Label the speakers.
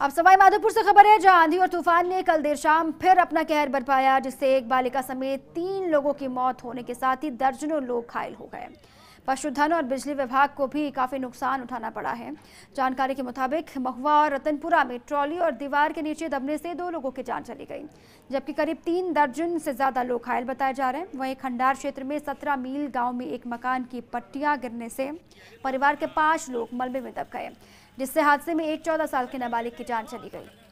Speaker 1: अब सवाईमाधोपुर से खबर है जहां आंधी और तूफान ने कल देर शाम फिर अपना कहर बरपाया जिससे एक बालिका समेत तीन लोगों की मौत होने के साथ ही दर्जनों लोग घायल हो गए पशुधन और बिजली विभाग को भी काफ़ी नुकसान उठाना पड़ा है जानकारी के मुताबिक महुआ और रतनपुरा में ट्रॉली और दीवार के नीचे दबने से दो लोगों की जान चली गई जबकि करीब तीन दर्जन से ज़्यादा लोग घायल बताए जा रहे हैं वहीं खंडार क्षेत्र में सत्रह मील गाँव में एक मकान की पट्टियां गिरने से परिवार के पांच लोग मलबे में दब गए जिससे हादसे में एक चौदह साल के नाबालिग की जान चली गई